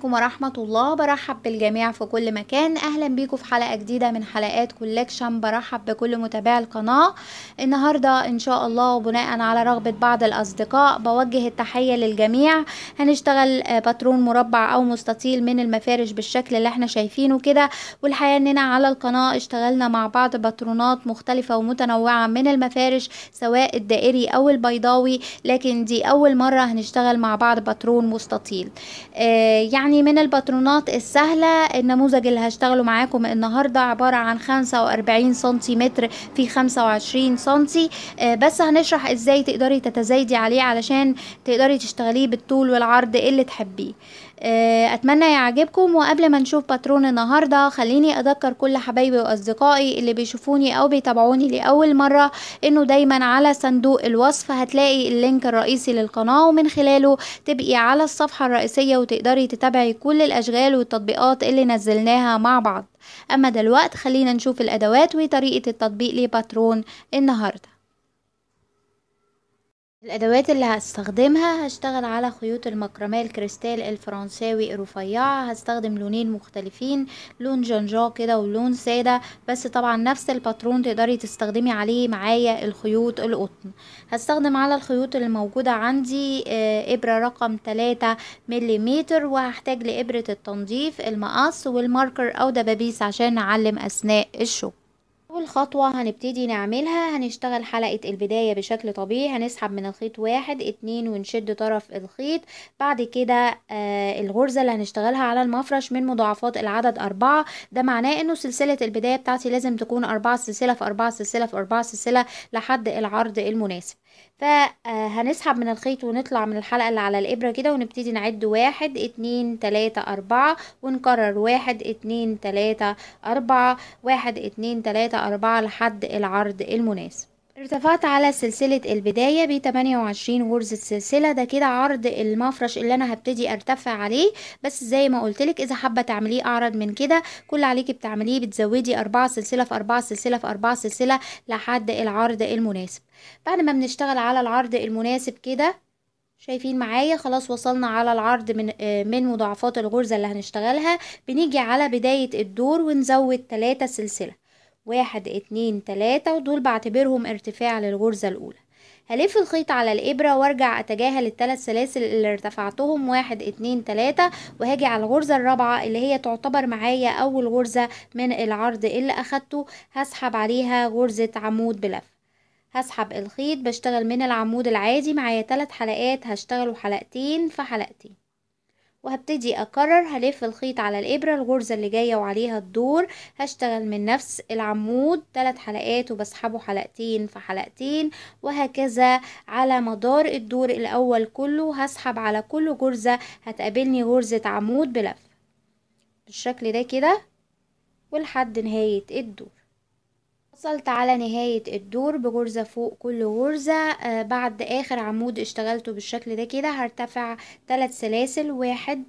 عليكم ورحمة الله برحب بالجميع في كل مكان أهلا بيكم في حلقة جديدة من حلقات كولكشن برحب بكل متابعي القناة النهاردة إن شاء الله وبناء على رغبة بعض الأصدقاء بوجه التحية للجميع هنشتغل آه، باترون مربع أو مستطيل من المفارش بالشكل اللي احنا شايفينه كده والحقيقة إننا على القناة اشتغلنا مع بعض باترونات مختلفة ومتنوعة من المفارش سواء الدائري أو البيضاوي لكن دي أول مرة هنشتغل مع بعض باترون مستطيل آه يعني يعني من الباترونات السهلة النموذج اللي هشتغله معاكم النهاردة عبارة عن 45 سنتيمتر في 25 سنتي آه، بس هنشرح ازاي تقدري تتزايدي عليه علشان تقدري تشتغليه بالطول والعرض اللي تحبيه آه، اتمنى يعجبكم وقبل ما نشوف باترون النهارده خليني اذكر كل حبايبي واصدقائي اللي بيشوفوني او بيتابعوني لاول مره انه دايما على صندوق الوصف هتلاقي اللينك الرئيسي للقناه ومن خلاله تبقي على الصفحه الرئيسيه وتقدري تتابعي كل الاشغال والتطبيقات اللي نزلناها مع بعض اما دلوقت خلينا نشوف الادوات وطريقه التطبيق لباترون النهارده الادوات اللي هستخدمها هشتغل على خيوط المكرميه الكريستال الفرنساوي الرفيعه هستخدم لونين مختلفين لون جنجا كده ولون ساده بس طبعا نفس الباترون تقدري تستخدمي عليه معايا الخيوط القطن هستخدم على الخيوط الموجودة عندي آه، ابره رقم 3 مليمتر وهحتاج لابره التنظيف المقص والماركر او دبابيس عشان نعلم اثناء الشغل أول خطوة هنبتدي نعملها هنشتغل حلقة البداية بشكل طبيعي هنسحب من الخيط واحد اتنين ونشد طرف الخيط بعد كده آه الغرزة اللي هنشتغلها على المفرش من مضاعفات العدد أربعة ده معناه إنه سلسلة البداية بتاعتي لازم تكون أربعة سلسلة في أربعة سلسلة في أربعة سلسلة لحد العرض المناسب فهنسحب آه، من الخيط ونطلع من الحلقة اللي على الإبرة كده ونبتدي نعد واحد اتنين تلاتة أربعة ونكرر واحد اتنين تلاتة أربعة واحد اتنين تلاتة أربعة لحد العرض المناسب ارتفعت على سلسلة البداية ب 28 غرزة سلسلة ده كده عرض المفرش اللي انا هبتدي ارتفع عليه بس زي ما قلتلك اذا حابة تعمليه اعرض من كده كل عليكي بتعمليه بتزودي اربعة سلسلة في اربعة سلسلة في اربعة سلسلة لحد العرض المناسب بعد ما بنشتغل على العرض المناسب كده شايفين معايا خلاص وصلنا على العرض من آه، من مضاعفات الغرزة اللي هنشتغلها بنيجي على بداية الدور ونزود ثلاثة سلسلة واحد اتنين تلاتة ودول بعتبرهم ارتفاع للغرزة الأولى هلف الخيط على الإبرة وارجع أتجاهل التلات سلاسل اللي ارتفعتهم واحد اتنين تلاتة وهاجي على الغرزة الرابعة اللي هي تعتبر معايا أول غرزة من العرض اللي أخدته هسحب عليها غرزة عمود بلف هسحب الخيط بشتغل من العمود العادي معايا تلات حلقات هشتغله حلقتين في حلقتين وهبتدي اكرر هلف الخيط على الابره الغرزه اللي جايه وعليها الدور هشتغل من نفس العمود ثلاث حلقات وبسحبه حلقتين في حلقتين وهكذا على مدار الدور الاول كله هسحب على كل غرزه هتقابلني غرزه عمود بلف بالشكل ده كده ولحد نهايه الدور وصلت على نهاية الدور بغرزة فوق كل غرزة آه، بعد اخر عمود اشتغلته بالشكل ده كده هرتفع ثلاث سلاسل واحد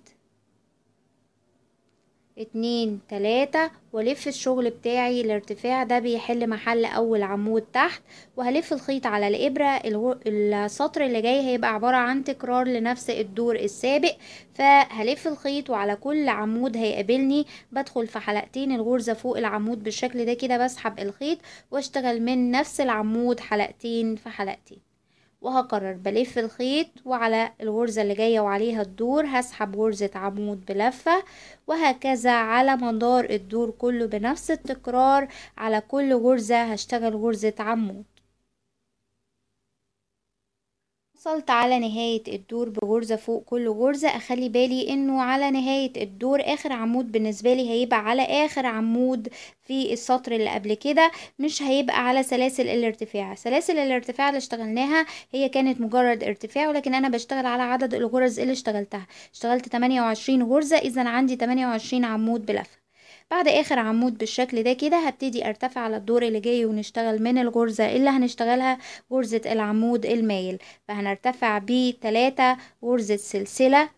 اتنين تلاتة والف الشغل بتاعي الارتفاع ده بيحل محل اول عمود تحت وهلف الخيط على الابرة السطر اللي جاي هيبقى عبارة عن تكرار لنفس الدور السابق فهلف الخيط وعلى كل عمود هيقابلني بدخل في حلقتين الغرزة فوق العمود بالشكل ده كده بسحب الخيط واشتغل من نفس العمود حلقتين في حلقتين وهكرر بلف الخيط وعلى الغرزة اللي جاية وعليها الدور هسحب غرزة عمود بلفة وهكذا على مدار الدور كله بنفس التكرار على كل غرزة هشتغل غرزة عمود وصلت على نهاية الدور بغرزة فوق كل غرزة اخلي بالي انه على نهاية الدور اخر عمود بالنسبة لي هيبقى على اخر عمود في السطر اللي قبل كده مش هيبقى على سلاسل الارتفاع سلاسل الارتفاع اللي اشتغلناها هي كانت مجرد ارتفاع ولكن انا بشتغل على عدد الغرز اللي اشتغلتها اشتغلت 28 غرزة اذا عندي 28 عمود بلفة بعد اخر عمود بالشكل ده كده هبتدي ارتفع على الدور اللي جاي ونشتغل من الغرزة اللي هنشتغلها غرزة العمود المايل فهنرتفع بتلاتة غرزة سلسلة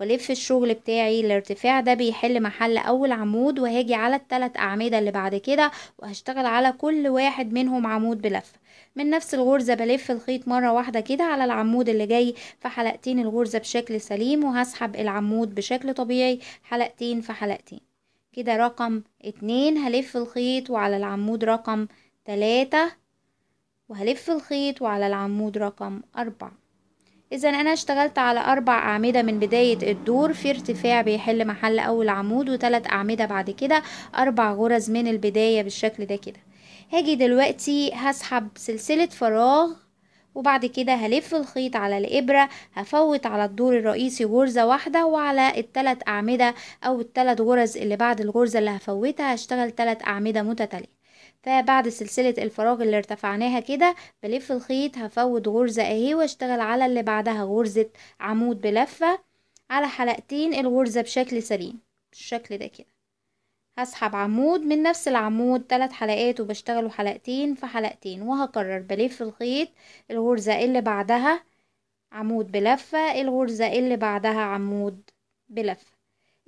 والف الشغل بتاعي الارتفاع ده بيحل محل اول عمود وهاجي على التلات اعمدة اللي بعد كده وهشتغل على كل واحد منهم عمود بلفة من نفس الغرزة بلف الخيط مرة واحدة كده على العمود اللي جاي في حلقتين الغرزة بشكل سليم وهسحب العمود بشكل طبيعي حلقتين في حلقتين كده رقم اتنين هلف الخيط وعلى العمود رقم تلاتة وهلف الخيط وعلى العمود رقم أربعة إذا أنا اشتغلت على أربع أعمدة من بداية الدور في ارتفاع بيحل محل أول عمود وتلات أعمدة بعد كده أربع غرز من البداية بالشكل ده كده هاجي دلوقتي هسحب سلسلة فراغ وبعد كده هلف الخيط على الإبرة هفوت على الدور الرئيسي غرزة واحدة وعلى التلات أعمدة أو التلات غرز اللي بعد الغرزة اللي هفوتها هشتغل تلات أعمدة متتالية فبعد سلسلة الفراغ اللي ارتفعناها كده بلف الخيط هفوت غرزة اهي واشتغل على اللي بعدها غرزة عمود بلفة على حلقتين الغرزة بشكل سليم بالشكل ده كده هسحب عمود من نفس العمود ثلاث حلقات وبشتغله حلقتين في حلقتين وهكرر بلف الخيط الغرزة اللي بعدها عمود بلفة الغرزة اللي بعدها عمود بلفة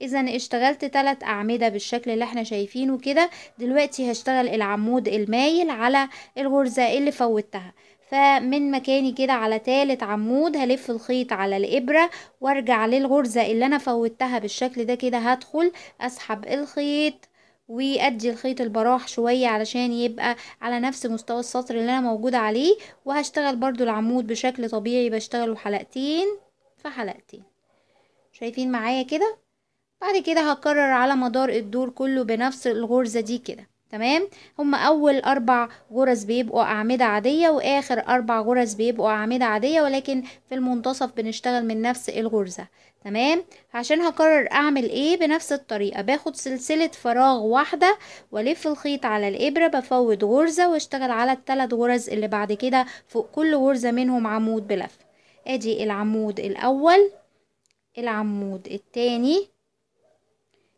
اذا اشتغلت ثلاث اعمدة بالشكل اللي احنا شايفينه كده دلوقتي هشتغل العمود المايل على الغرزة اللي فوتها فمن مكاني كده على تالت عمود هلف الخيط على الإبرة وارجع للغرزة اللي أنا فوتها بالشكل ده كده هدخل أسحب الخيط وأدي الخيط البراح شوية علشان يبقى على نفس مستوى السطر اللي أنا موجودة عليه وهشتغل برضو العمود بشكل طبيعي بشتغله حلقتين في حلقتين شايفين معايا كده بعد كده هكرر على مدار الدور كله بنفس الغرزة دي كده تمام هما اول اربع غرز بيبقوا اعمده عاديه واخر اربع غرز بيبقوا اعمده عاديه ولكن في المنتصف بنشتغل من نفس الغرزه تمام عشان هقرر اعمل ايه بنفس الطريقه باخد سلسله فراغ واحده والف الخيط على الابره بفوت غرزه واشتغل على الثلاث غرز اللي بعد كده فوق كل غرزه منهم عمود بلف ادي العمود الاول العمود التاني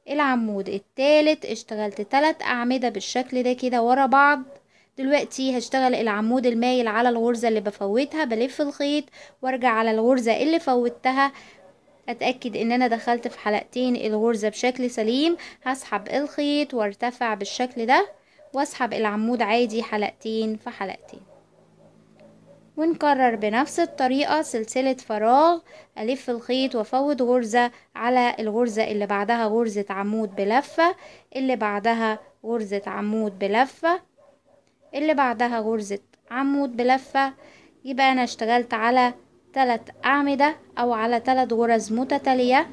العمود التالت اشتغلت تلات أعمدة بالشكل ده كده ورا بعض دلوقتي هشتغل العمود المايل على الغرزة اللي بفوتها بلف الخيط وارجع على الغرزة اللي فوتها اتأكد ان انا دخلت في حلقتين الغرزة بشكل سليم هسحب الخيط وارتفع بالشكل ده واسحب العمود عادي حلقتين في حلقتين ونكرر بنفس الطريقة سلسلة فراغ ألف الخيط وأفوت غرزة على الغرزة اللي بعدها غرزة عمود بلفة اللي بعدها غرزة عمود بلفة اللي بعدها غرزة عمود بلفة يبقى أنا اشتغلت على تلات أعمدة أو على تلات غرز متتالية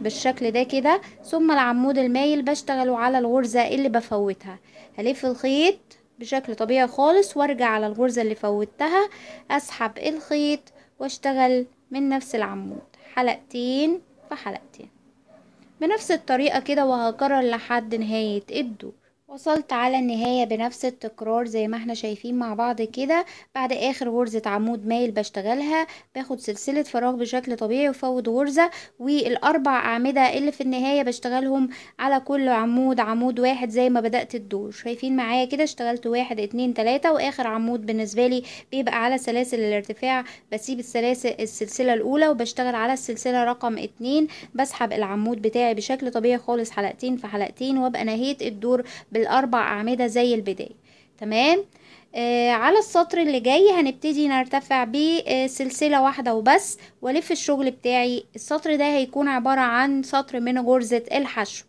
بالشكل ده كده ثم العمود المايل بشتغله على الغرزة اللي بفوتها هلف الخيط بشكل طبيعي خالص وارجع على الغرزة اللي فوتها اسحب الخيط واشتغل من نفس العمود حلقتين في حلقتين بنفس الطريقة كده وهكرر لحد نهاية الدور وصلت على النهاية بنفس التكرار زي ما احنا شايفين مع بعض كده بعد اخر غرزة عمود مايل بشتغلها باخد سلسلة فراغ بشكل طبيعي وفوض غرزة والاربع اعمدة اللي في النهاية بشتغلهم على كل عمود عمود واحد زي ما بدأت الدور شايفين معايا كده اشتغلت واحد اتنين تلاتة واخر عمود بالنسبة لي بيبقى على سلاسل الارتفاع بسيب السلاسل السلسلة الاولى وبشتغل على السلسلة رقم اتنين بسحب العمود بتاعي بشكل طبيعي خالص حلقتين في حلقتين وابقى نهيت الدور بالأربع أعمدة زي البداية تمام آه على السطر اللي جاي هنبتدي نرتفع بسلسلة آه، واحدة وبس والف الشغل بتاعي السطر ده هيكون عبارة عن سطر من غرزة الحشو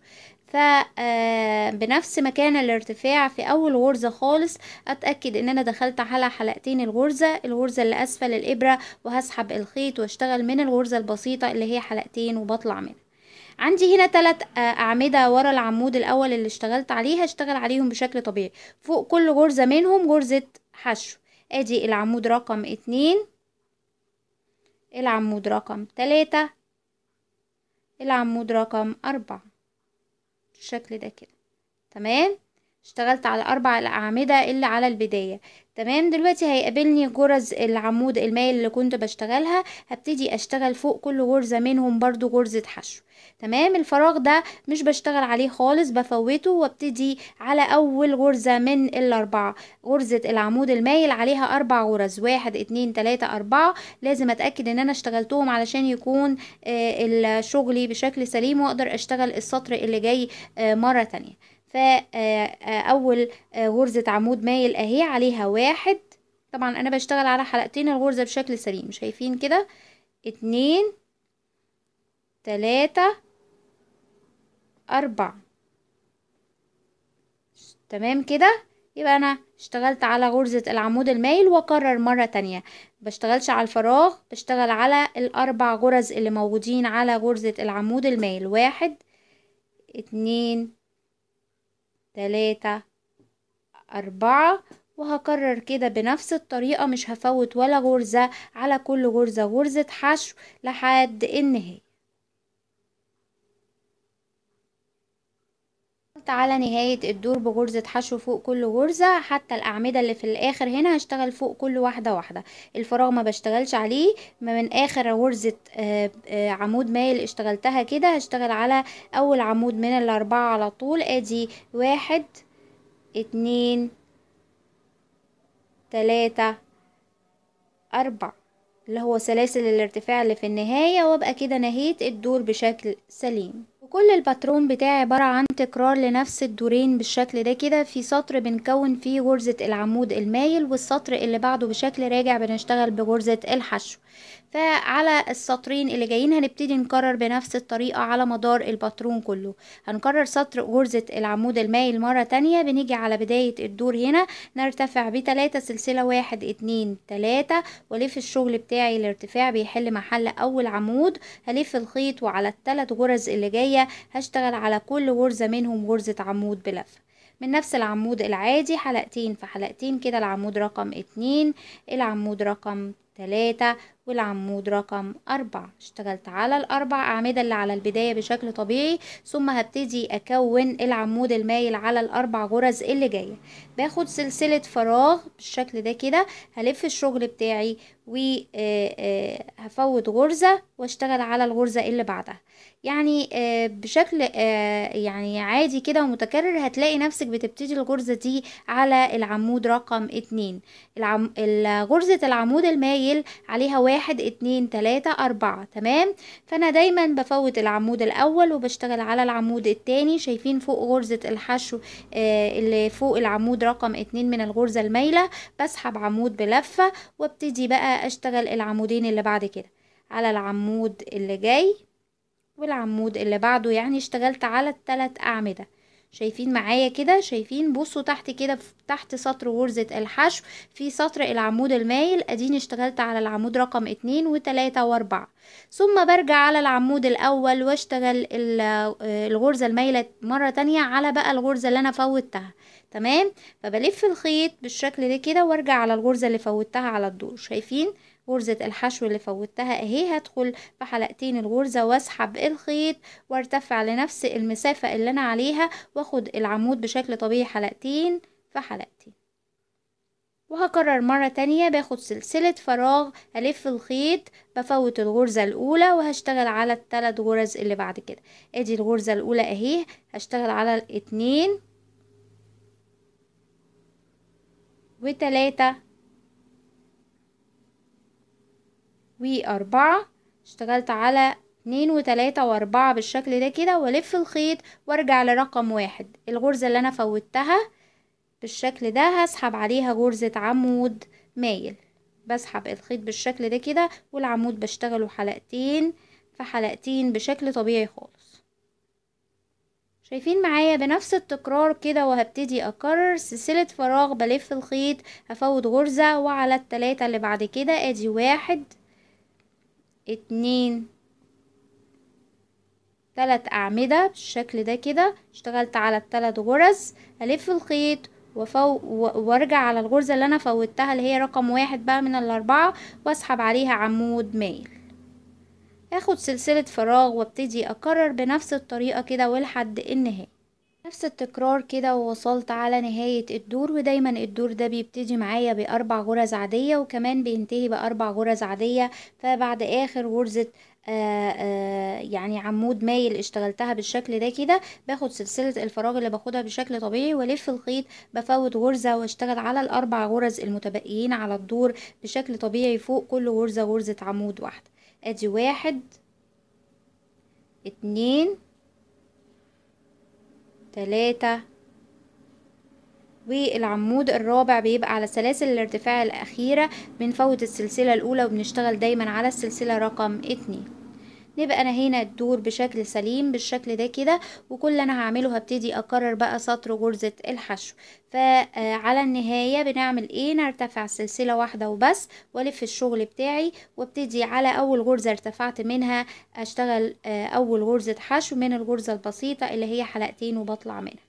آه، بنفس مكان الارتفاع في اول غرزة خالص اتأكد ان انا دخلت على حلقتين الغرزة الغرزة اللي اسفل الابرة وهسحب الخيط واشتغل من الغرزة البسيطة اللي هي حلقتين وبطلع منها عندي هنا ثلاث آه، اعمده ورا العمود الاول اللي اشتغلت عليه هشتغل عليهم بشكل طبيعي فوق كل غرزه منهم غرزه حشو ادي العمود رقم اتنين العمود رقم تلاتة العمود رقم أربعة بالشكل ده كده تمام اشتغلت على أربع الأعمدة اللي على البداية تمام دلوقتي هيقابلني جرز العمود المايل اللي كنت بشتغلها هبتدي اشتغل فوق كل غرزة منهم برضو غرزة حشو تمام الفراغ ده مش بشتغل عليه خالص بفوته وابتدي على اول غرزة من الاربعة غرزة العمود المايل عليها اربع غرز واحد اتنين تلاتة اربعة لازم اتأكد ان انا اشتغلتهم علشان يكون آه، شغلي بشكل سليم واقدر اشتغل السطر اللي جاي آه، مرة تانية فأول آه، آه، آه، غرزة عمود مايل أهي عليها واحد طبعا أنا بشتغل على حلقتين الغرزة بشكل سليم شايفين كده اتنين تلاتة أربع تمام كده يبقى أنا اشتغلت على غرزة العمود المايل وأكرر مرة تانية بشتغلش على الفراغ بشتغل على الأربع غرز اللي موجودين على غرزة العمود المايل واحد اتنين تلاتة أربعة وهكرر كده بنفس الطريقة مش هفوت ولا غرزة على كل غرزة غرزة حشو لحد النهاية هحط على نهاية الدور بغرزة حشو فوق كل غرزة حتى الأعمدة اللي في الآخر هنا هشتغل فوق كل واحدة واحدة الفراغ ما بشتغلش عليه من آخر غرزة آه، آه، عمود مايل اشتغلتها كده هشتغل على أول عمود من الأربعة على طول أدي واحد اتنين تلاتة أربعة اللي هو سلاسل الارتفاع اللي في النهاية وابقى كده نهيت الدور بشكل سليم وكل الباترون بتاعي عبارة عن تكرار لنفس الدورين بالشكل ده كده في سطر بنكون فيه غرزة العمود المايل والسطر اللي بعده بشكل راجع بنشتغل بغرزة الحشو فعلى السطرين اللي جايين هنبتدي نكرر بنفس الطريقة على مدار الباترون كله هنكرر سطر غرزة العمود المائل مرة تانية بنيجي على بداية الدور هنا نرتفع بتلاتة سلسلة واحد اتنين تلاتة ولف الشغل بتاعي الارتفاع بيحل محل أول عمود هلف الخيط وعلى التلات غرز اللي جاية هشتغل على كل غرزة منهم غرزة عمود بلفة من نفس العمود العادي حلقتين في حلقتين كده العمود رقم اتنين العمود رقم تلاتة والعمود رقم أربعة اشتغلت على الأربع أعمدة اللي على البداية بشكل طبيعي ثم هبتدي أكون العمود المايل على الأربع غرز اللي جاية باخد سلسلة فراغ بالشكل ده كده هلف الشغل بتاعي وهفوت آه، آه، غرزة واشتغل على الغرزة اللي بعدها يعني آه، بشكل آه، يعني عادي كده ومتكرر هتلاقي نفسك بتبتدي الغرزة دي على العمود رقم اتنين غرزة العمود المايل عليها واحد اتنين تلاتة اربعة تمام فانا دايما بفوت العمود الاول وبشتغل على العمود التاني شايفين فوق غرزة الحشو آه، اللي فوق العمود رقم اتنين من الغرزة المايلة بسحب عمود بلفة وابتدي بقى اشتغل العمودين اللي بعد كده على العمود اللي جاي والعمود اللي بعده يعني اشتغلت على الثلاث أعمدة شايفين معايا كده شايفين بصوا تحت كده تحت سطر غرزة الحشو في سطر العمود المايل اديني اشتغلت على العمود رقم اتنين وتلاتة واربعة ثم برجع على العمود الاول واشتغل آه، الغرزة المايلة مرة تانية على بقى الغرزة اللي انا فوتها تمام فبلف الخيط بالشكل ده كده وارجع على الغرزة اللي فوتها على الدور شايفين غرزة الحشو اللي فوتها اهي هدخل في حلقتين الغرزة واسحب الخيط وارتفع لنفس المسافة اللي انا عليها واخد العمود بشكل طبيعي حلقتين في حلقتين وهكرر مرة تانية باخد سلسلة فراغ هلف الخيط بفوت الغرزة الأولى وهشتغل على الثلاث غرز اللي بعد كده ادي الغرزة الأولى اهي هشتغل على الاثنين وتلاتة وأربعة اشتغلت على اتنين وتلاتة وأربعة بالشكل ده كده وألف الخيط وأرجع لرقم واحد الغرزة اللي أنا فوتها بالشكل ده هسحب عليها غرزة عمود مايل بسحب الخيط بالشكل ده كده والعمود بشتغله حلقتين في حلقتين بشكل طبيعي خالص شايفين معايا بنفس التكرار كده وهبتدي اكرر سلسلة فراغ بلف الخيط هفوت غرزة وعلى التلاتة اللي بعد كده ادي واحد اتنين تلات أعمدة بالشكل ده كده اشتغلت على التلات غرز ألف الخيط وفو وارجع على الغرزة اللي أنا فوتها اللي هي رقم واحد بقى من الأربعة واسحب عليها عمود مايل اخد سلسلة فراغ وابتدي اكرر بنفس الطريقة كده ولحد النهاية نفس التكرار كده ووصلت على نهاية الدور ودايما الدور ده بيبتدي معايا بأربع غرز عادية وكمان بينتهي بأربع غرز عادية فبعد آخر غرزة آآ آه، آآ آه، يعني عمود مايل اشتغلتها بالشكل ده كده باخد سلسلة الفراغ اللي باخدها بشكل طبيعي والف الخيط بفوت غرزة واشتغل على الاربع غرز المتبقيين على الدور بشكل طبيعي فوق كل غرزة غرزة عمود واحدة ادي واحد اتنين ثلاثة والعمود الرابع بيبقى على سلاسل الارتفاع الأخيرة بنفوت السلسلة الأولى وبنشتغل دايما على السلسلة رقم اتنين نبقى انا هنا الدور بشكل سليم بالشكل ده كده وكل اللي انا هعمله هبتدي اكرر بقى سطر غرزة الحشو فعلى آه، النهاية بنعمل ايه نرتفع سلسلة واحدة وبس والف الشغل بتاعي وابتدي على اول غرزة ارتفعت منها اشتغل آه، اول غرزة حشو من الغرزة البسيطة اللي هي حلقتين وبطلع منها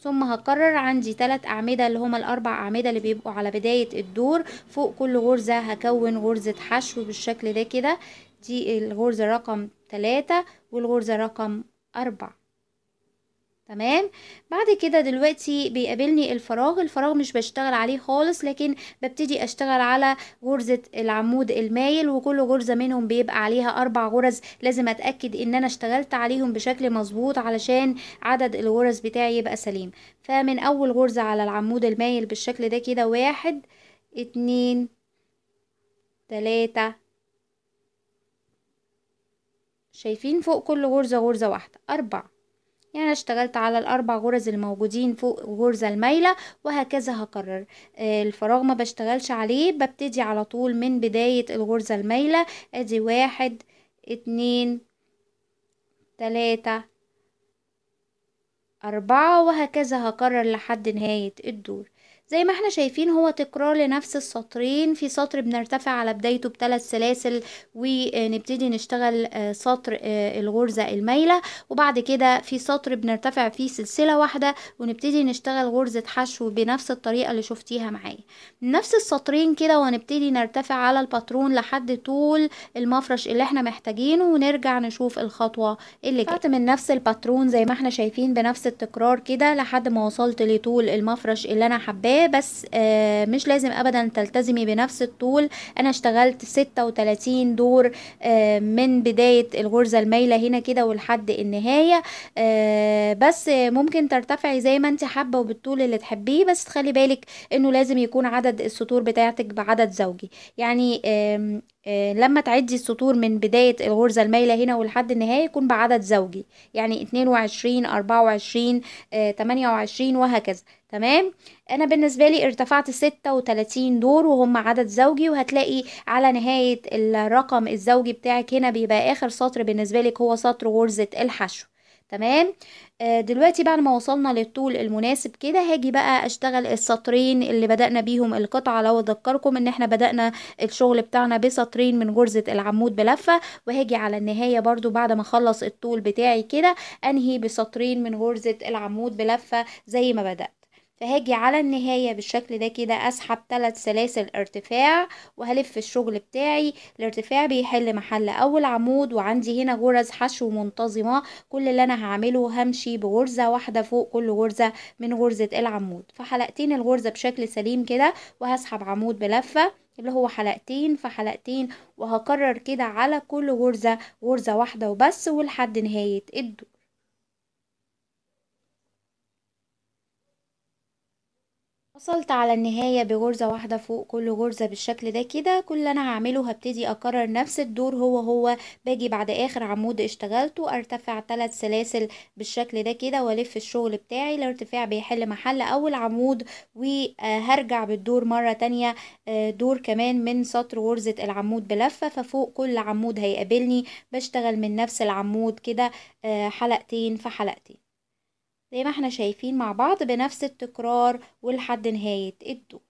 ثم هكرر عندي تلات أعمدة اللي هما الأربع أعمدة اللي بيبقوا على بداية الدور فوق كل غرزة هكون غرزة حشو بالشكل ده كده دي الغرزة رقم تلاتة والغرزة رقم أربعة تمام بعد كده دلوقتي بيقابلني الفراغ الفراغ مش بشتغل عليه خالص لكن ببتدي اشتغل على غرزة العمود المايل وكل غرزة منهم بيبقى عليها اربع غرز لازم اتأكد ان انا اشتغلت عليهم بشكل مظبوط علشان عدد الغرز بتاعي يبقى سليم فمن اول غرزة على العمود المايل بالشكل ده كده واحد اتنين تلاتة شايفين فوق كل غرزة غرزة واحدة أربع يعني اشتغلت على الأربع غرز الموجودين فوق غرزة المايلة وهكذا هكرر آه، الفراغ ما بشتغلش عليه ببتدي على طول من بداية الغرزة المايلة ادي واحد اتنين تلاتة أربعة وهكذا هكرر لحد نهاية الدور زي ما احنا شايفين هو تكرار لنفس السطرين في سطر بنرتفع على بدايته بثلاث سلاسل ونبتدي نشتغل آه، سطر آه، الغرزة المايلة وبعد كده في سطر بنرتفع فيه سلسلة واحدة ونبتدي نشتغل غرزة حشو بنفس الطريقة اللي شفتيها معايا نفس السطرين كده ونبتدي نرتفع على الباترون لحد طول المفرش اللي احنا محتاجينه ونرجع نشوف الخطوة اللي جاية من نفس الباترون زي ما احنا شايفين بنفس التكرار كده لحد ما وصلت لطول المفرش اللي انا حباه بس آه، مش لازم أبدا تلتزمي بنفس الطول أنا اشتغلت 36 دور آه، من بداية الغرزة المايلة هنا كده ولحد النهاية آه، بس ممكن ترتفعي زي ما انت حابة وبالطول اللي تحبيه بس خلي بالك انه لازم يكون عدد السطور بتاعتك بعدد زوجي يعني آه، لما تعدي السطور من بداية الغرزة المايلة هنا ولحد النهاية يكون بعدد زوجي يعني اتنين وعشرين أربعة وعشرين آه، تمانية وعشرين وهكذا تمام أنا بالنسبة لي ارتفعت ستة وتلاتين دور وهم عدد زوجي وهتلاقي على نهاية الرقم الزوجي بتاعك هنا بيبقى آخر سطر بالنسبة لك هو سطر غرزة الحشو تمام آه، دلوقتي بعد ما وصلنا للطول المناسب كده هاجي بقى اشتغل السطرين اللي بدأنا بيهم القطعة لو اذكركم ان احنا بدأنا الشغل بتاعنا بسطرين من جرزة العمود بلفة وهاجي على النهاية برضو بعد ما اخلص الطول بتاعي كده انهي بسطرين من غرزة العمود بلفة زي ما بدأت فهاجي على النهاية بالشكل ده كده اسحب ثلاث سلاسل ارتفاع وهلف الشغل بتاعي الارتفاع بيحل محل اول عمود وعندي هنا غرز حشو منتظمة كل اللي انا هعمله همشي بغرزة واحدة فوق كل غرزة من غرزة العمود فحلقتين الغرزة بشكل سليم كده وهسحب عمود بلفة اللي هو حلقتين في حلقتين وهكرر كده على كل غرزة غرزة واحدة وبس ولحد نهاية الدور وصلت على النهاية بغرزة واحدة فوق كل غرزة بالشكل ده كده كل اللي انا هعمله هبتدي اكرر نفس الدور هو هو باجي بعد اخر عمود اشتغلته ارتفع ثلاث سلاسل بالشكل ده كده والف الشغل بتاعي الارتفاع بيحل محل اول عمود وهرجع بالدور مرة تانية آه، دور كمان من سطر غرزة العمود بلفة ففوق كل عمود هيقابلني بشتغل من نفس العمود كده آه، حلقتين في حلقتين زي ما احنا شايفين مع بعض بنفس التكرار ولحد نهاية الدور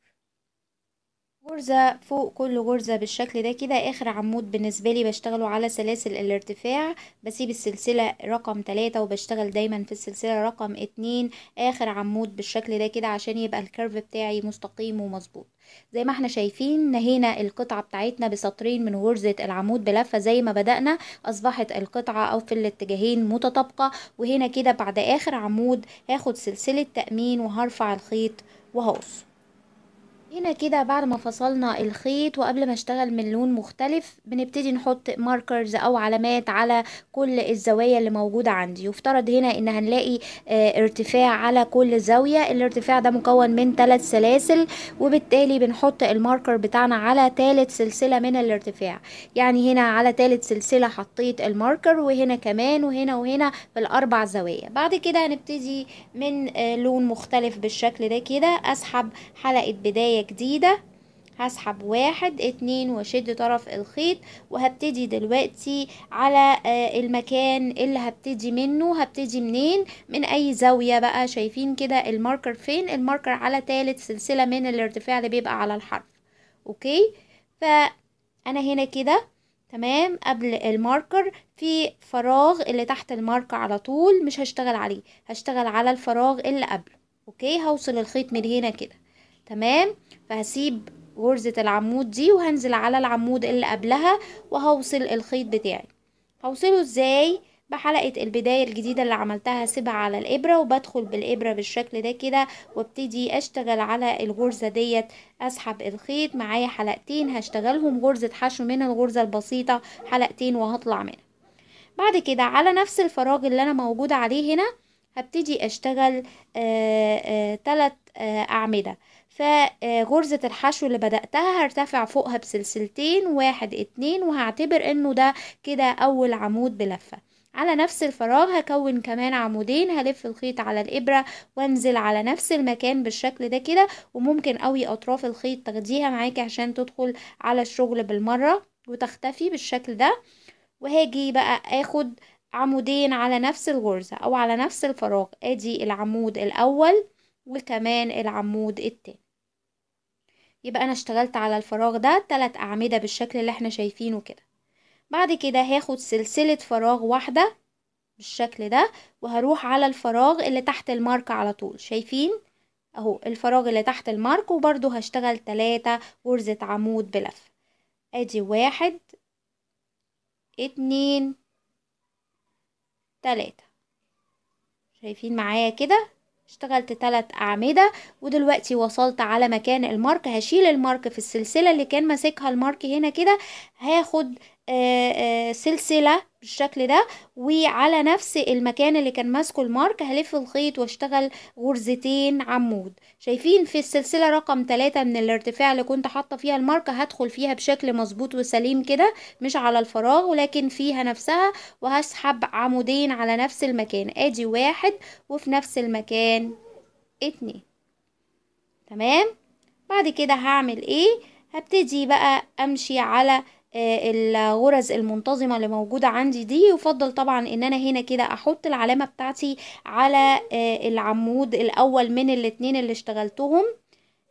غرزة فوق كل غرزة بالشكل ده كده آخر عمود بالنسبة لي بشتغله على سلاسل الارتفاع بسيب السلسلة رقم تلاتة وبشتغل دايما في السلسلة رقم اتنين آخر عمود بالشكل ده كده عشان يبقى الكيرف بتاعي مستقيم ومظبوط زي ما احنا شايفين نهينا القطعة بتاعتنا بسطرين من غرزة العمود بلفة زي ما بدأنا أصبحت القطعة أو في الاتجاهين متطابقة وهنا كده بعد آخر عمود هاخد سلسلة تأمين وهرفع الخيط وهقص هنا كده بعد ما فصلنا الخيط وقبل ما اشتغل من لون مختلف بنبتدي نحط ماركرز او علامات على كل الزوايا اللي موجودة عندي يفترض هنا ان هنلاقي اه ارتفاع على كل زاوية الارتفاع ده مكون من ثلاث سلاسل وبالتالي بنحط الماركر بتاعنا على ثالث سلسلة من الارتفاع يعني هنا على ثالث سلسلة حطيت الماركر وهنا كمان وهنا وهنا في الاربع زوايا بعد كده هنبتدي من اه لون مختلف بالشكل ده كده اسحب حلقة بداية جديدة هسحب واحد اتنين واشد طرف الخيط وهبتدي دلوقتي على آه، المكان اللي هبتدي منه هبتدي منين من اي زاوية بقى شايفين كده الماركر فين الماركر على تالت سلسلة من الارتفاع اللي بيبقى على الحرف اوكي فانا هنا كده تمام قبل الماركر في فراغ اللي تحت الماركر على طول مش هشتغل عليه هشتغل على الفراغ اللي قبله اوكي هوصل الخيط من هنا كده تمام فهسيب غرزة العمود دي وهنزل على العمود اللي قبلها وهوصل الخيط بتاعي هوصله ازاي بحلقة البداية الجديدة اللي عملتها سيبها على الإبرة وبدخل بالإبرة بالشكل ده كده وابتدي أشتغل على الغرزة ديت أسحب الخيط معايا حلقتين هشتغلهم غرزة حشو من الغرزة البسيطة حلقتين وهطلع منها بعد كده على نفس الفراغ اللي أنا موجودة عليه هنا هبتدي أشتغل آآ آه، آآ آه، تلت آآ آه، أعمدة فغرزة الحشو اللي بدأتها هرتفع فوقها بسلسلتين واحد اتنين وهعتبر انه ده كده اول عمود بلفة على نفس الفراغ هكون كمان عمودين هلف الخيط على الإبرة وانزل على نفس المكان بالشكل ده كده وممكن قوي أطراف الخيط تاخديها معاكي عشان تدخل على الشغل بالمرة وتختفي بالشكل ده وهاجي بقى اخد عمودين على نفس الغرزة او على نفس الفراغ ادي العمود الاول وكمان العمود التاني يبقى انا اشتغلت على الفراغ ده تلات اعمدة بالشكل اللي احنا شايفينه كده بعد كده هاخد سلسلة فراغ واحدة بالشكل ده وهروح على الفراغ اللي تحت المارك على طول شايفين اهو الفراغ اللي تحت المارك وبرضو هشتغل تلاتة غرزة عمود بلف ادي واحد اتنين تلاتة شايفين معايا كده اشتغلت تلات أعمدة ودلوقتي وصلت على مكان المارك هشيل المارك في السلسلة اللي كان ماسكها المارك هنا كده هاخد آه، آه، سلسلة بالشكل ده وعلى نفس المكان اللي كان ماسكه المارك هلف الخيط واشتغل غرزتين عمود شايفين في السلسلة رقم ثلاثة من الارتفاع اللي كنت حاطة فيها المارك هدخل فيها بشكل مظبوط وسليم كده مش على الفراغ ولكن فيها نفسها وهسحب عمودين على نفس المكان ادي واحد وفي نفس المكان اتنين تمام بعد كده هعمل ايه هبتدي بقى امشي على الغرز المنتظمة اللي موجودة عندي دي يفضل طبعا ان انا هنا كده احط العلامة بتاعتي على آه، العمود الاول من الاتنين اللي اشتغلتهم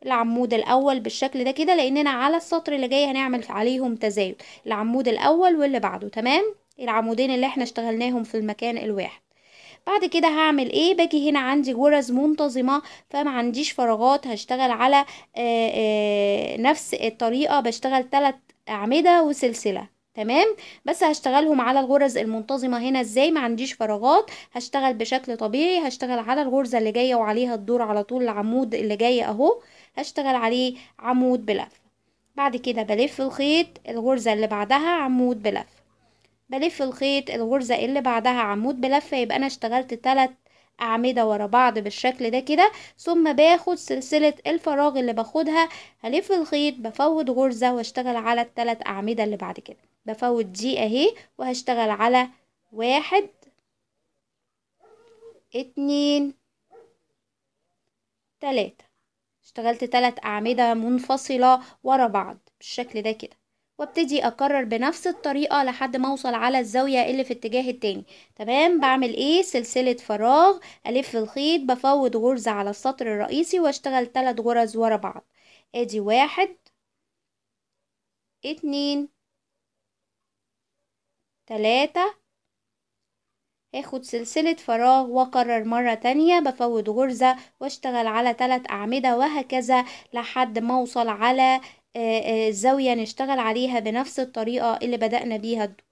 العمود الاول بالشكل ده كده لاننا على السطر اللي جاي هنعمل عليهم تزايد العمود الاول واللي بعده تمام العمودين اللي احنا اشتغلناهم في المكان الواحد بعد كده هعمل ايه باجي هنا عندي غرز منتظمة فما عنديش فراغات هشتغل على آآ آه، آآ آه، نفس الطريقة بشتغل ثلاث أعمدة وسلسلة تمام بس هشتغلهم على الغرز المنتظمة هنا ازاي ما عنديش فراغات هشتغل بشكل طبيعي هشتغل على الغرزة اللي جاية وعليها الدور على طول العمود اللي جاي اهو هشتغل عليه عمود بلف بعد كده بلف الخيط الغرزة اللي بعدها عمود بلف بلف الخيط الغرزة اللي بعدها عمود بلفة يبقى انا اشتغلت تلات أعمدة ورا بعض بالشكل ده كده ثم باخد سلسلة الفراغ اللي باخدها هلف الخيط بفوت غرزة واشتغل على التلات أعمدة اللي بعد كده بفوت دي اهي وهشتغل على واحد اتنين تلاتة اشتغلت تلات أعمدة منفصلة ورا بعض بالشكل ده كده وابتدي اكرر بنفس الطريقه لحد ما اوصل على الزاويه اللي في الاتجاه التاني تمام بعمل ايه سلسله فراغ الف الخيط بفوت غرزه على السطر الرئيسي واشتغل ثلاث غرز ورا بعض ادي واحد اتنين تلاتة هاخد سلسلة فراغ واكرر مرة تانية بفوت غرزة واشتغل على تلات اعمدة وهكذا لحد ما اوصل على الزاوية آه، آه، نشتغل عليها بنفس الطريقة اللي بدأنا بيها الدور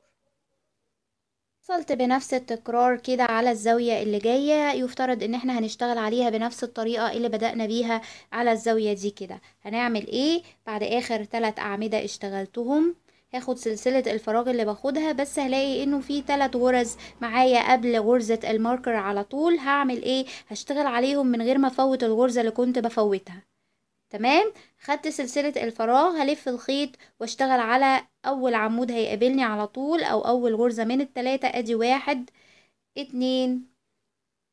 وصلت بنفس التكرار كده على الزاوية اللي جاية يفترض ان احنا هنشتغل عليها بنفس الطريقة اللي بدأنا بيها على الزاوية دي كده هنعمل ايه بعد اخر تلات اعمدة اشتغلتهم هاخد سلسلة الفراغ اللي باخدها بس هلاقي انه في تلات غرز معايا قبل غرزة الماركر على طول هعمل ايه هشتغل عليهم من غير ما افوت الغرزة اللي كنت بفوتها تمام خدت سلسلة الفراغ هلف الخيط واشتغل على اول عمود هيقابلني على طول او اول غرزة من التلاتة ادي واحد اتنين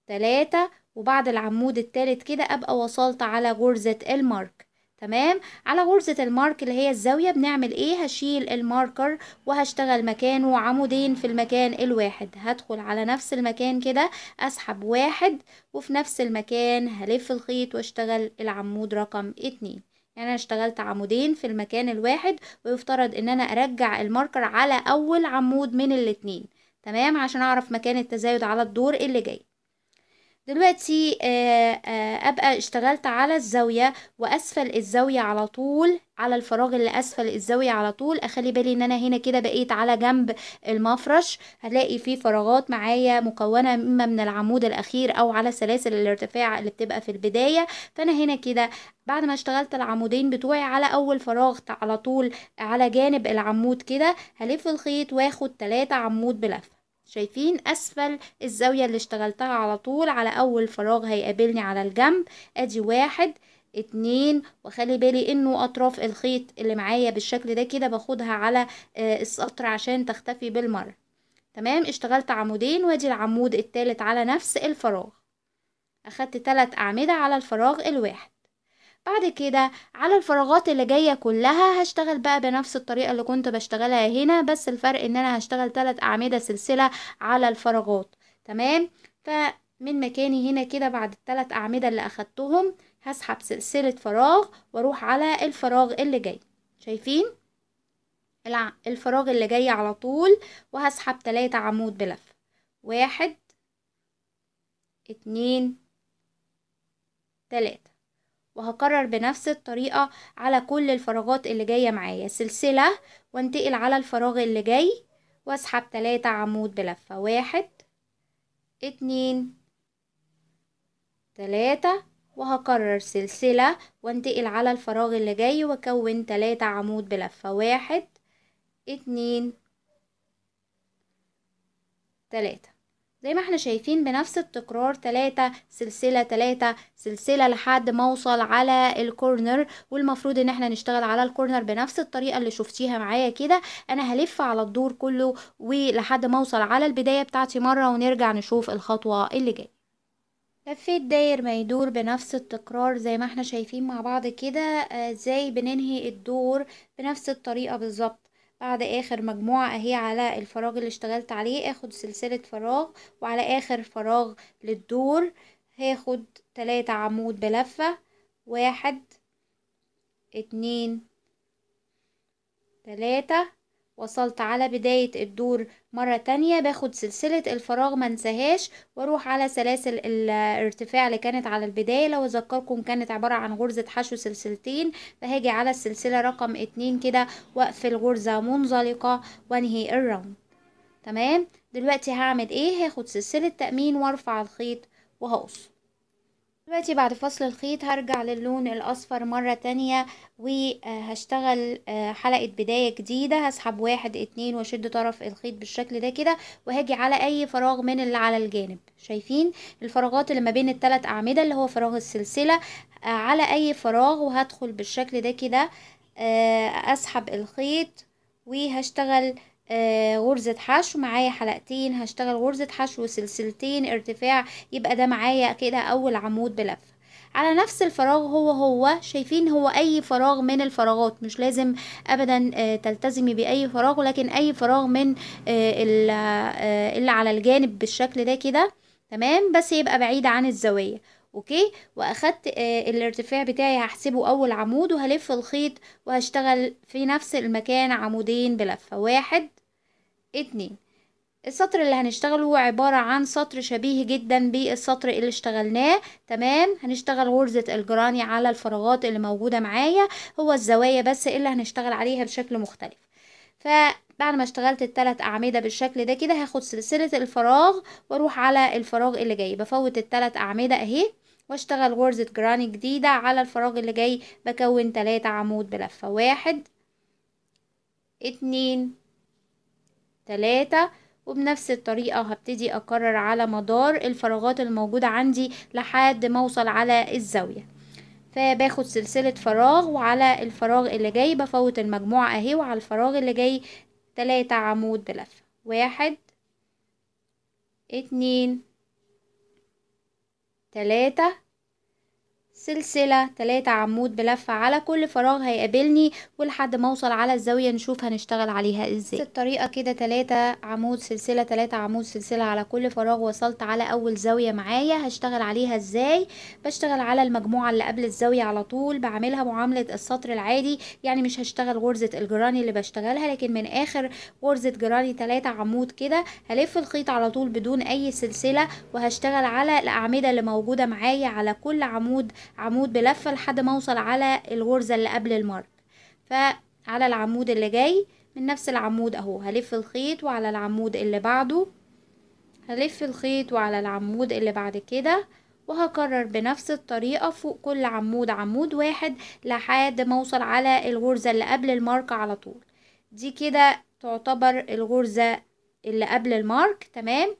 تلاتة وبعد العمود التالت كده ابقى وصلت على غرزة المارك تمام على غرزة المارك اللي هي الزاوية بنعمل ايه هشيل الماركر وهشتغل مكانه عمودين في المكان الواحد هدخل على نفس المكان كده اسحب واحد وفي نفس المكان هلف الخيط واشتغل العمود رقم اتنين يعني انا اشتغلت عمودين في المكان الواحد ويفترض ان انا ارجع الماركر على اول عمود من الاتنين تمام عشان اعرف مكان التزايد على الدور اللي جاي دلوقتي آه، آه، ابقى اشتغلت على الزاوية واسفل الزاوية على طول على الفراغ اللي اسفل الزاوية على طول اخلي بالي ان انا هنا كده بقيت على جنب المفرش هلاقي فيه فراغات معايا مكونة اما من العمود الاخير او على سلاسل الارتفاع اللي بتبقى في البداية فانا هنا كده بعد ما اشتغلت العمودين بتوعي على اول فراغ على طول على جانب العمود كده هلف الخيط واخد تلاتة عمود بلفه شايفين اسفل الزاوية اللي اشتغلتها على طول على اول فراغ هيقابلني على الجنب ادي واحد اتنين وخلي بالي انه اطراف الخيط اللي معايا بالشكل ده كده باخدها على آه، السطر عشان تختفي بالمرة تمام اشتغلت عمودين وادي العمود التالت على نفس الفراغ اخدت تلات اعمدة على الفراغ الواحد بعد كده على الفراغات اللي جايه كلها هشتغل بقى بنفس الطريقه اللي كنت بشتغلها هنا بس الفرق ان انا هشتغل ثلاث اعمده سلسله على الفراغات تمام فمن مكاني هنا كده بعد الثلاث اعمده اللي اخدتهم هسحب سلسله فراغ واروح على الفراغ اللي جاي شايفين الفراغ اللي جاي على طول وهسحب ثلاثة عمود بلف واحد اتنين تلاتة وهكرر بنفس الطريقة على كل الفراغات اللي جاية معايا سلسلة وانتقل على الفراغ اللي جاي واسحب تلاتة عمود بلفة واحد اتنين تلاتة وهكرر سلسلة وانتقل على الفراغ اللي جاي واكون تلاتة عمود بلفة واحد اتنين تلاتة زي ما احنا شايفين بنفس التكرار تلاتة سلسلة تلاتة سلسلة لحد ما اوصل على الكورنر والمفروض ان احنا نشتغل على الكورنر بنفس الطريقة اللي شفتيها معايا كده انا هلف على الدور كله ولحد ما اوصل على البداية بتاعتي مرة ونرجع نشوف الخطوة اللي جاية لفيت داير ما يدور بنفس التكرار زي ما احنا شايفين مع بعض كده ازاي آه، بننهي الدور بنفس الطريقة بالظبط بعد اخر مجموعة اهي على الفراغ اللي اشتغلت عليه اخد سلسلة فراغ وعلى اخر فراغ للدور هاخد تلاتة عمود بلفة واحد اتنين تلاتة وصلت على بداية الدور مرة تانية باخد سلسلة الفراغ منساهاش واروح على سلاسل الارتفاع اللي كانت على البداية لو اذكركم كانت عبارة عن غرزة حشو سلسلتين فهاجي على السلسلة رقم اتنين كده واقفل غرزة منزلقة وانهي الراوند تمام دلوقتي هعمل ايه هاخد سلسلة تأمين وارفع الخيط وهقص دلوقتي بعد فصل الخيط هرجع للون الاصفر مرة تانية وهشتغل آه، حلقة بداية جديدة هسحب واحد اتنين واشد طرف الخيط بالشكل ده كده وهاجي على اي فراغ من اللي على الجانب شايفين الفراغات اللي ما بين التلات اعمدة اللي هو فراغ السلسلة آه، على اي فراغ وهدخل بالشكل ده كده آه، اسحب الخيط وهشتغل آه، غرزة حشو معايا حلقتين هشتغل غرزة حشو سلسلتين ارتفاع يبقى ده معايا كده اول عمود بلفه على نفس الفراغ هو هو شايفين هو اي فراغ من الفراغات مش لازم ابدا آه، تلتزمي باي فراغ ولكن اي فراغ من آه، اللي على الجانب بالشكل ده كده تمام بس يبقى بعيد عن الزوايا اوكي واخدت الارتفاع بتاعي هحسبه اول عمود وهلف الخيط وهشتغل في نفس المكان عمودين بلفه واحد اتنين السطر اللي هنشتغله هو عبارة عن سطر شبيه جدا بالسطر اللي اشتغلناه تمام هنشتغل غرزة الجراني على الفراغات اللي موجودة معايا هو الزوايا بس اللي هنشتغل عليها بشكل مختلف فبعد ما اشتغلت التلات أعمدة بالشكل ده كده هاخد سلسلة الفراغ واروح على الفراغ اللي جاي بفوت التلات أعمدة اهي واشتغل غرزة جراني جديدة على الفراغ اللي جاي بكون تلاتة عمود بلفة واحد اتنين تلاتة وبنفس الطريقة هبتدي أكرر على مدار الفراغات الموجودة عندي لحد ما أوصل على الزاوية فباخد سلسلة فراغ وعلى الفراغ اللي جاي بفوت المجموعة اهي وعلى الفراغ اللي جاي تلاتة عمود بلفة واحد اتنين تلاتة سلسلة تلاتة عمود بلفة على كل فراغ هيقابلني ولحد ما اوصل على الزاوية نشوف هنشتغل عليها ازاي الطريقة كده تلاتة عمود سلسلة تلاتة عمود سلسلة على كل فراغ وصلت على اول زاوية معايا هشتغل عليها ازاي بشتغل على المجموعة اللي قبل الزاوية على طول بعملها معاملة السطر العادي يعني مش هشتغل غرزة الجراني اللي بشتغلها لكن من اخر غرزة جراني تلاتة عمود كده هلف الخيط على طول بدون اي سلسلة وهشتغل على الاعمدة اللي موجودة معايا على كل عمود عمود بلفة لحد ما اوصل على الغرزة اللي قبل المارك فعلى العمود اللي جاي من نفس العمود اهو هلف الخيط وعلى العمود اللي بعده هلف الخيط وعلى العمود اللي بعد كده وهكرر بنفس الطريقة فوق كل عمود عمود واحد لحد ما اوصل على الغرزة اللي قبل المارك على طول دي كده تعتبر الغرزة اللي قبل المارك تمام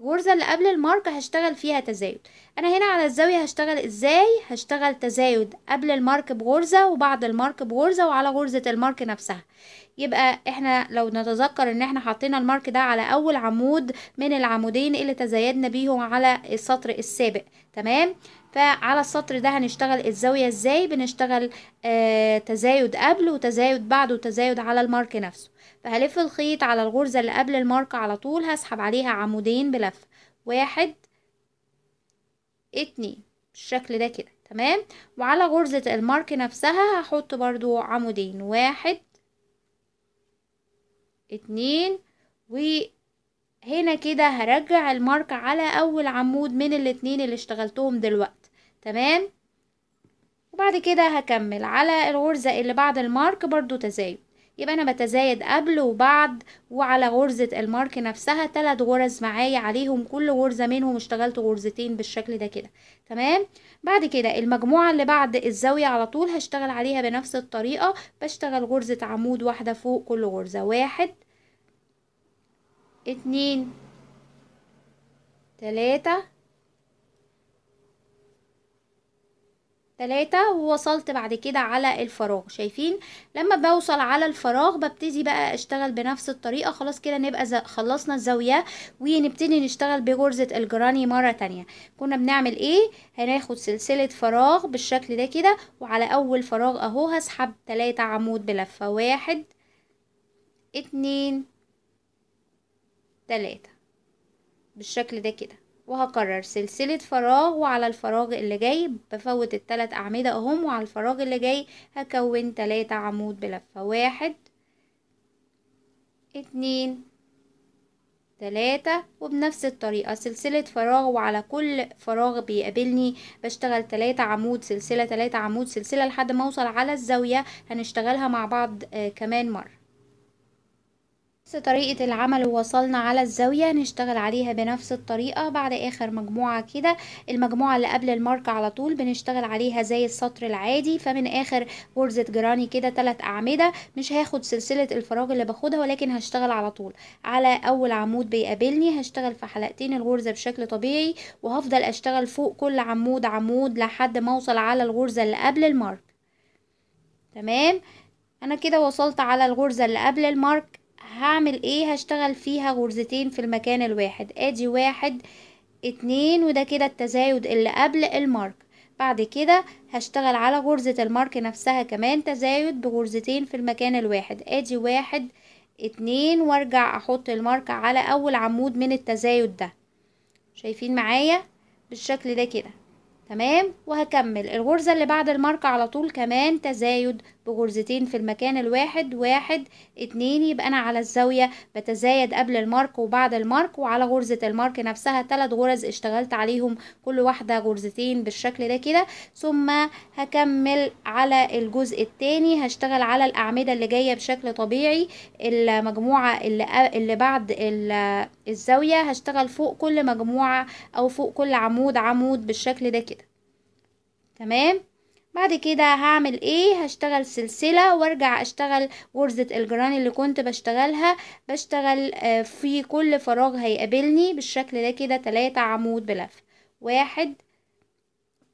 الغرزة اللي قبل المارك هشتغل فيها تزايد انا هنا على الزاوية هشتغل ازاي هشتغل تزايد قبل المارك بغرزة وبعد المارك بغرزة وعلى غرزة المارك نفسها يبقى احنا لو نتذكر ان احنا حطينا المارك ده على اول عمود من العمودين اللي تزايدنا بيهم على السطر السابق تمام فعلى السطر ده هنشتغل الزاوية ازاي بنشتغل آه تزايد قبل وتزايد بعد وتزايد على المارك نفسه فهلف الخيط على الغرزة اللي قبل المارك على طول هسحب عليها عمودين بلف واحد اتنين بالشكل ده كده تمام وعلى غرزة المارك نفسها هحط برضو عمودين واحد اتنين وهنا كده هرجع المارك على اول عمود من الاتنين اللي اشتغلتهم دلوقتي تمام وبعد كده هكمل على الغرزة اللي بعد المارك برضو تزايد يبقى انا بتزايد قبل وبعد وعلى غرزة المارك نفسها تلات غرز معايا عليهم كل غرزة منهم اشتغلت غرزتين بالشكل ده كده تمام بعد كده المجموعة اللي بعد الزاوية على طول هشتغل عليها بنفس الطريقة بشتغل غرزة عمود واحدة فوق كل غرزة واحد اتنين تلاتة تلاتة ووصلت بعد كده على الفراغ شايفين لما بوصل على الفراغ ببتدي بقى اشتغل بنفس الطريقة خلاص كده نبقى خلصنا الزاوية ونبتدي نشتغل بغرزة الجراني مرة تانية كنا بنعمل ايه هناخد سلسلة فراغ بالشكل ده كده وعلى اول فراغ اهو هسحب تلاتة عمود بلفة واحد اتنين تلاتة بالشكل ده كده وهكرر سلسلة فراغ وعلى الفراغ اللي جاي بفوت التلات أعمدة أهم وعلى الفراغ اللي جاي هكون تلاتة عمود بلفة واحد اتنين تلاتة وبنفس الطريقة سلسلة فراغ وعلى كل فراغ بيقابلني بشتغل تلاتة عمود سلسلة تلاتة عمود سلسلة لحد ما اوصل على الزاوية هنشتغلها مع بعض آه، كمان مرة نفس طريقة العمل ووصلنا على الزاوية نشتغل عليها بنفس الطريقة بعد آخر مجموعة كده المجموعة اللي قبل الماركة على طول بنشتغل عليها زي السطر العادي فمن آخر غرزة جراني كده تلات أعمدة مش هاخد سلسلة الفراغ اللي باخدها ولكن هشتغل على طول على أول عمود بيقابلني هشتغل في حلقتين الغرزة بشكل طبيعي وهفضل أشتغل فوق كل عمود عمود لحد ما أوصل على الغرزة اللي قبل المارك تمام أنا كده وصلت على الغرزة اللي قبل المارك هعمل ايه هشتغل فيها غرزتين في المكان الواحد ادي واحد اتنين وده كده التزايد اللي قبل المارك بعد كده هشتغل على غرزة المارك نفسها كمان تزايد بغرزتين في المكان الواحد ادي واحد اتنين وارجع احط المارك على اول عمود من التزايد ده شايفين معايا بالشكل ده كده تمام وهكمل الغرزة اللي بعد المارك على طول كمان تزايد بغرزتين في المكان الواحد واحد اتنين يبقى أنا على الزاوية بتزايد قبل المارك وبعد المارك وعلى غرزة المارك نفسها تلات غرز اشتغلت عليهم كل واحدة غرزتين بالشكل ده كده ثم هكمل على الجزء التاني هشتغل على الأعمدة اللي جاية بشكل طبيعي المجموعة اللي, اللي بعد الزاوية هشتغل فوق كل مجموعة أو فوق كل عمود عمود بالشكل ده كده تمام بعد كده هعمل ايه هشتغل سلسلة وارجع اشتغل غرزة الجيران اللي كنت بشتغلها بشتغل آه، في كل فراغ هيقابلني بالشكل ده كده تلاتة عمود بلف واحد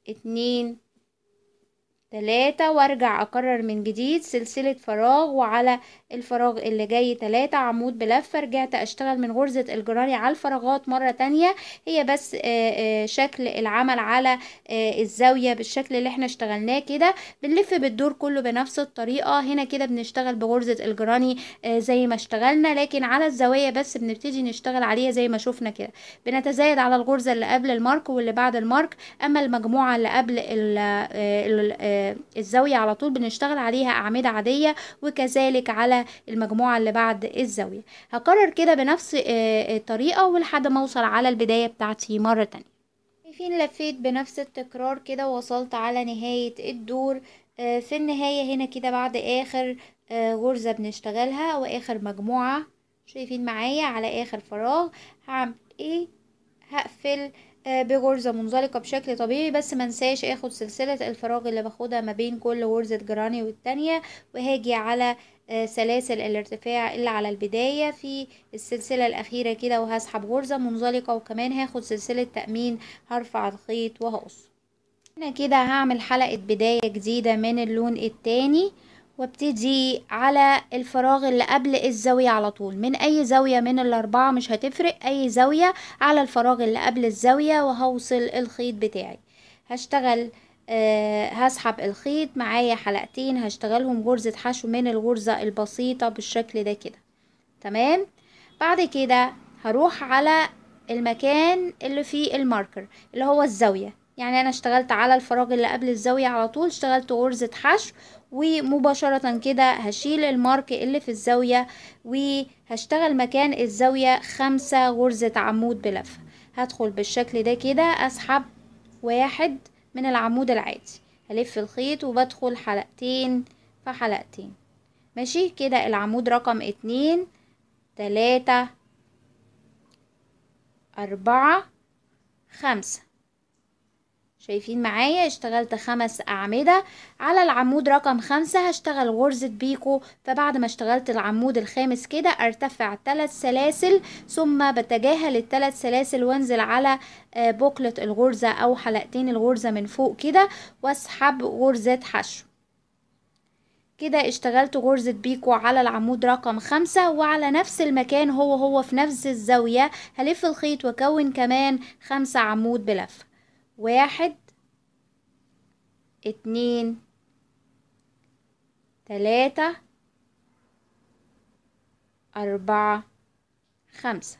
اتنين تلاتة وارجع اكرر من جديد سلسلة فراغ وعلى الفراغ اللي جاي تلاتة عمود بلفة رجعت اشتغل من غرزة الجراني على الفراغات مرة تانية هي بس آه، آه، شكل العمل على آه، الزاوية بالشكل اللي احنا اشتغلناه كده بنلف بالدور كله بنفس الطريقة هنا كده بنشتغل بغرزة الجراني زي ما اشتغلنا لكن على الزاوية بس بنبتدي نشتغل عليها زي ما شفنا كده بنتزايد على الغرزة اللي قبل المارك واللي بعد المارك اما المجموعة اللي قبل الزاوية على طول بنشتغل عليها أعمدة عادية وكذلك على المجموعة اللي بعد الزاوية هكرر كده بنفس آه، الطريقة ولحد ما أوصل على البداية بتاعتي مرة تانية شايفين لفيت بنفس التكرار كده وصلت على نهاية الدور آه، في النهاية هنا كده بعد آخر آه، غرزة بنشتغلها وآخر مجموعة شايفين معايا على آخر فراغ هعمل ايه هقفل آه، بغرزة منزلقة بشكل طبيعي بس منساش اخد سلسلة الفراغ اللي باخدها ما بين كل غرزة جراني والتانية وهاجي على آه، سلاسل الارتفاع اللي على البداية في السلسلة الأخيرة كده وهسحب غرزة منزلقة وكمان هاخد سلسلة تأمين هرفع الخيط وهقص هنا كده هعمل حلقة بداية جديدة من اللون التاني وابتدي على الفراغ اللي قبل الزاوية على طول من أي زاوية من الأربعة مش هتفرق أي زاوية على الفراغ اللي قبل الزاوية وهوصل الخيط بتاعي هشتغل أه هسحب الخيط معايا حلقتين هشتغلهم غرزة حشو من الغرزة البسيطة بالشكل ده كده تمام بعد كده هروح على المكان اللي فيه الماركر اللي هو الزاوية يعني انا اشتغلت على الفراغ اللي قبل الزاوية على طول اشتغلت غرزة حشو ومباشرة كده هشيل المارك اللي في الزاوية وهشتغل مكان الزاوية خمسة غرزة عمود بلفة هدخل بالشكل ده كده اسحب واحد من العمود العادي هلف الخيط وبدخل حلقتين في حلقتين ماشي كده العمود رقم اتنين تلاتة أربعة خمسة شايفين معايا اشتغلت خمس أعمدة على العمود رقم خمسة هشتغل غرزة بيكو فبعد ما اشتغلت العمود الخامس كده ارتفع ثلاث سلاسل ثم بتجاهل الثلاث سلاسل وانزل على آه، بوكلة الغرزة أو حلقتين الغرزة من فوق كده واسحب غرزة حشو كده اشتغلت غرزة بيكو على العمود رقم خمسة وعلى نفس المكان هو هو في نفس الزاوية هلف الخيط واكون كمان خمسة عمود بلفه واحد اتنين تلاتة أربعة خمسة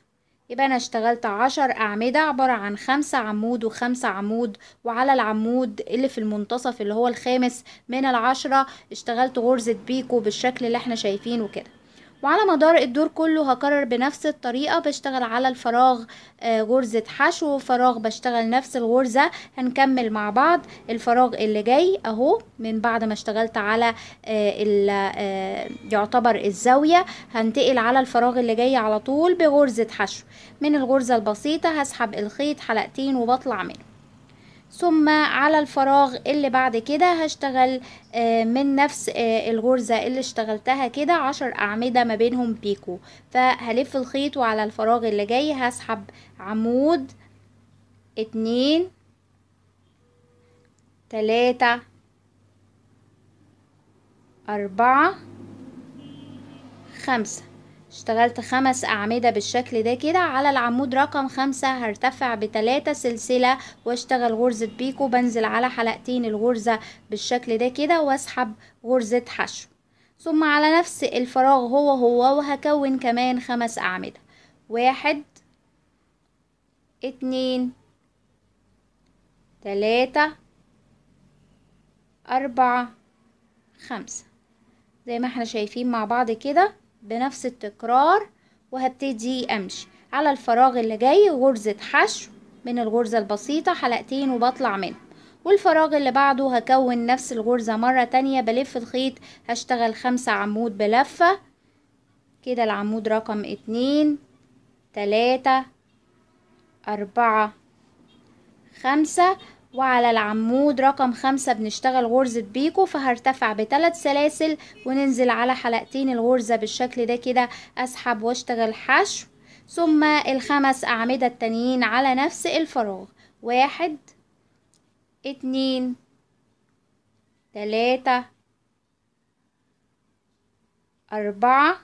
يبقى أنا اشتغلت عشر أعمدة عبارة عن خمسة عمود وخمسة عمود وعلى العمود اللي في المنتصف اللي هو الخامس من العشرة اشتغلت غرزة بيكو بالشكل اللي احنا شايفينه كده وعلى مدار الدور كله هكرر بنفس الطريقة بشتغل على الفراغ آه، غرزة حشو فراغ بشتغل نفس الغرزة هنكمل مع بعض الفراغ اللي جاي اهو من بعد ما اشتغلت على آه، آه، يعتبر الزاوية هنتقل على الفراغ اللي جاي على طول بغرزة حشو من الغرزة البسيطة هسحب الخيط حلقتين وبطلع منه ثم على الفراغ اللي بعد كده هشتغل آه، من نفس آه، الغرزة اللي اشتغلتها كده عشر أعمدة ما بينهم بيكو فهلف الخيط وعلى الفراغ اللي جاي هسحب عمود اتنين تلاتة أربعة خمسة اشتغلت خمس أعمدة بالشكل ده كده على العمود رقم خمسة هرتفع بتلاتة سلسلة واشتغل غرزة بيكو بنزل على حلقتين الغرزة بالشكل ده كده واسحب غرزة حشو ثم على نفس الفراغ هو هو وهكون كمان خمس أعمدة واحد اتنين تلاتة أربعة خمسة زي ما احنا شايفين مع بعض كده بنفس التكرار وهبتدي امشي على الفراغ اللي جاي غرزة حشو من الغرزة البسيطة حلقتين وبطلع منهم والفراغ اللي بعده هكون نفس الغرزة مرة تانية بلف الخيط هشتغل خمسة عمود بلفة كده العمود رقم اتنين تلاتة أربعة خمسة وعلى العمود رقم خمسة بنشتغل غرزة بيكو فهرتفع بثلاث سلاسل وننزل على حلقتين الغرزة بالشكل ده كده أسحب واشتغل حشو ثم الخمس أعمدة التانيين على نفس الفراغ واحد اتنين تلاتة أربعة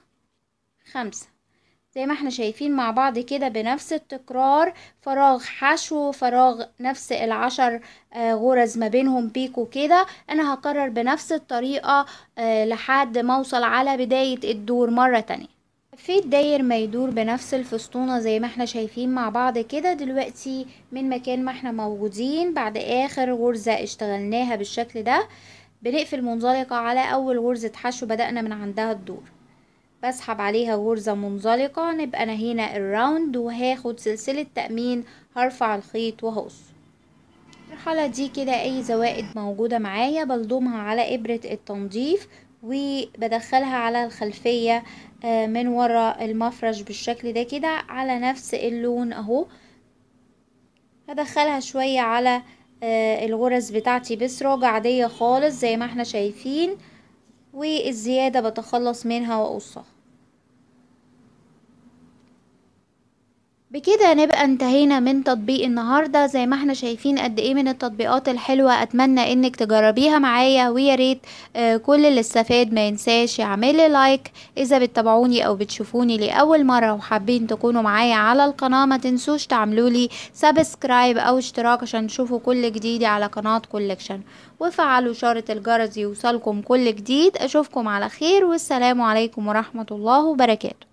خمسة زي ما احنا شايفين مع بعض كده بنفس التكرار فراغ حشو فراغ نفس العشر آه، غرز ما بينهم بيكو كده انا هكرر بنفس الطريقة آه، لحد ما اوصل على بداية الدور مرة تانية في الداير ما يدور بنفس الفسطونة زي ما احنا شايفين مع بعض كده دلوقتي من مكان ما احنا موجودين بعد اخر غرزة اشتغلناها بالشكل ده بنقفل منزلقة على اول غرزة حشو بدأنا من عندها الدور بسحب عليها غرزة منزلقة نبقى أنا هنا الراوند وهاخد سلسلة تأمين هرفع الخيط وهقص المرحلة دي كده أي زوائد موجودة معايا بلضمها على إبرة التنظيف وبدخلها على الخلفية آه، من ورا المفرش بالشكل ده كده على نفس اللون اهو هدخلها شوية على آه، الغرز بتاعتي بسراجة عادية خالص زي ما احنا شايفين والزيادة بتخلص منها واقصها بكده نبقى انتهينا من تطبيق النهاردة زي ما احنا شايفين قد ايه من التطبيقات الحلوة اتمنى انك تجربيها معايا وياريت آه، كل اللي استفاد ما ينساش يعمل لايك اذا بتتابعوني او بتشوفوني لاول مرة وحابين تكونوا معايا على القناة ما تنسوش تعملولي سبسكرايب او اشتراك عشان تشوفوا كل جديد على قناة كولكشن وفعلوا شارة الجرس يوصلكم كل جديد اشوفكم على خير والسلام عليكم ورحمة الله وبركاته